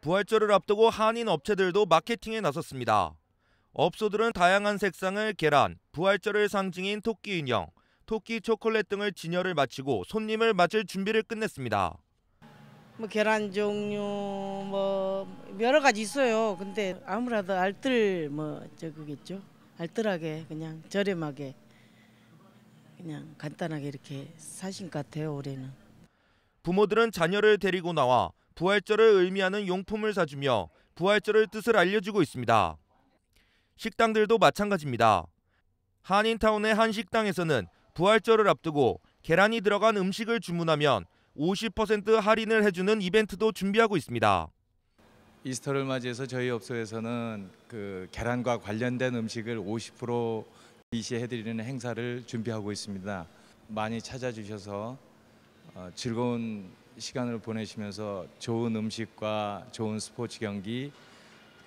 부활절을 앞두고 한인 업체들도 마케팅에 나섰습니다. 업소들은 다양한 색상을 계란, 부활절을 상징인 토끼 인형, 토끼 초콜릿 등을 진열을 마치고 손님을 맞을 준비를 끝냈습니다. 뭐 계란 종류 뭐 여러 가지 있어요. 근데 아무래도 알뜰 뭐 저거겠죠. 알뜰하게 그냥 저렴하게 그냥 간단하게 이렇게 사신 것 같아요 올해는. 부모들은 자녀를 데리고 나와 부활절을 의미하는 용품을 사주며 부활절의 뜻을 알려주고 있습니다. 식당들도 마찬가지입니다. 한인타운의 한 식당에서는 부활절을 앞두고 계란이 들어간 음식을 주문하면 50% 할인을 해주는 이벤트도 준비하고 있습니다. 이스터를 맞이해서 저희 업소에서는 그 계란과 관련된 음식을 50% 이시해드리는 행사를 준비하고 있습니다. 많이 찾아주셔서 어, 즐거운 시간을 보내시면서 좋은 음식과 좋은 스포츠 경기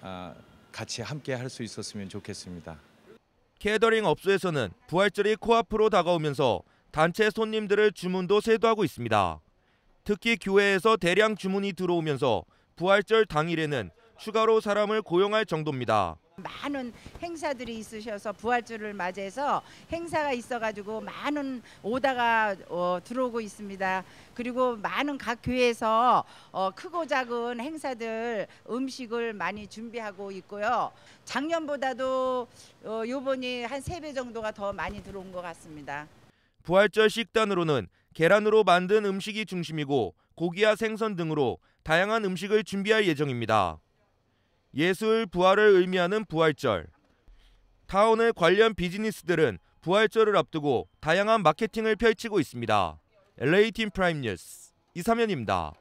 아, 같이 함께 할 수 있었으면 좋겠습니다. 캐더링 업소에서는 부활절이 코앞으로 다가오면서 단체 손님들을 주문도 세도하고 있습니다. 특히 교회에서 대량 주문이 들어오면서 부활절 당일에는 추가로 사람을 고용할 정도입니다. 많은 행사들이 있으셔서 부활주를 맞이해서 행사가 있어가지고 많은 오다가 어, 들어오고 있습니다. 그리고 많은 각 교회에서 어, 크고 작은 행사들 음식을 많이 준비하고 있고요. 작년보다도 어, 요번이 한세 배 정도가 더 많이 들어온 것 같습니다. 부활절 식단으로는 계란으로 만든 음식이 중심이고 고기와 생선 등으로 다양한 음식을 준비할 예정입니다. 예술 부활을 의미하는 부활절. 타운의 관련 비즈니스들은 부활절을 앞두고 다양한 마케팅을 펼치고 있습니다. LA 팀 프라임 뉴스 이삼현입니다.